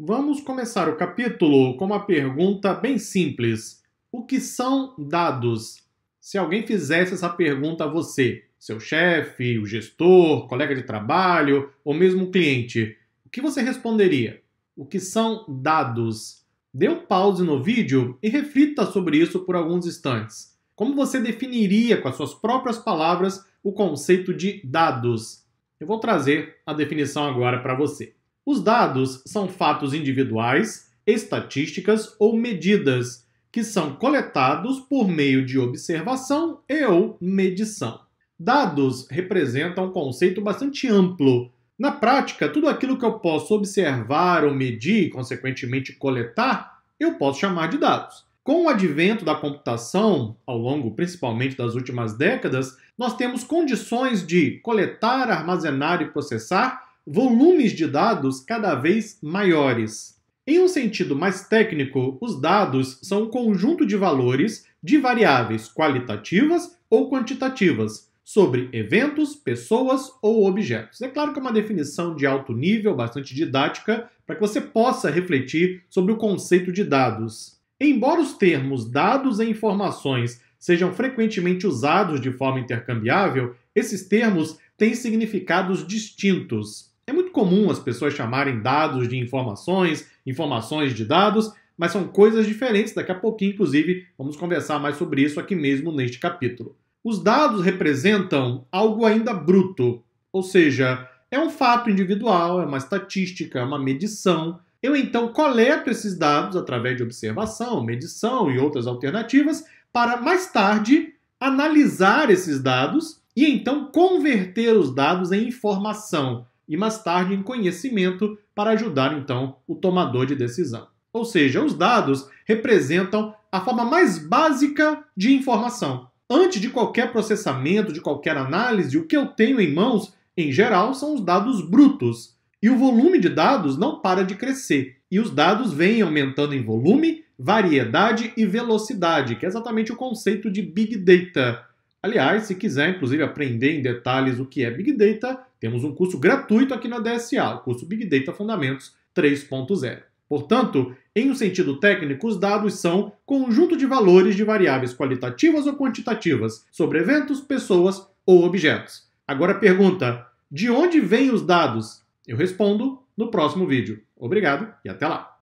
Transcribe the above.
Vamos começar o capítulo com uma pergunta bem simples: O que são dados? Se alguém fizesse essa pergunta a você, seu chefe, o gestor, colega de trabalho ou mesmo cliente, o que você responderia? O que são dados? Dê um pause no vídeo e reflita sobre isso por alguns instantes. Como você definiria com as suas próprias palavras o conceito de dados? Eu vou trazer a definição agora para você. Os dados são fatos individuais, estatísticas ou medidas que são coletados por meio de observação e ou medição. Dados representam um conceito bastante amplo. Na prática, tudo aquilo que eu posso observar ou medir e, consequentemente, coletar, eu posso chamar de dados. Com o advento da computação, ao longo principalmente das últimas décadas, nós temos condições de coletar, armazenar e processar volumes de dados cada vez maiores. Em um sentido mais técnico, os dados são um conjunto de valores de variáveis qualitativas ou quantitativas sobre eventos, pessoas ou objetos. É claro que é uma definição de alto nível, bastante didática, para que você possa refletir sobre o conceito de dados. Embora os termos dados e informações sejam frequentemente usados de forma intercambiável, esses termos têm significados distintos muito comum as pessoas chamarem dados de informações, informações de dados, mas são coisas diferentes. Daqui a pouquinho, inclusive, vamos conversar mais sobre isso aqui mesmo neste capítulo. Os dados representam algo ainda bruto, ou seja, é um fato individual, é uma estatística, é uma medição. Eu então coleto esses dados através de observação, medição e outras alternativas para mais tarde analisar esses dados e então converter os dados em informação, e mais tarde em conhecimento para ajudar então o tomador de decisão. Ou seja, os dados representam a forma mais básica de informação. Antes de qualquer processamento, de qualquer análise, o que eu tenho em mãos, em geral, são os dados brutos. E o volume de dados não para de crescer. E os dados vêm aumentando em volume, variedade e velocidade, que é exatamente o conceito de Big Data Aliás, se quiser, inclusive, aprender em detalhes o que é Big Data, temos um curso gratuito aqui na DSA, o curso Big Data Fundamentos 3.0. Portanto, em um sentido técnico, os dados são conjunto de valores de variáveis qualitativas ou quantitativas sobre eventos, pessoas ou objetos. Agora pergunta: de onde vêm os dados? Eu respondo no próximo vídeo. Obrigado e até lá!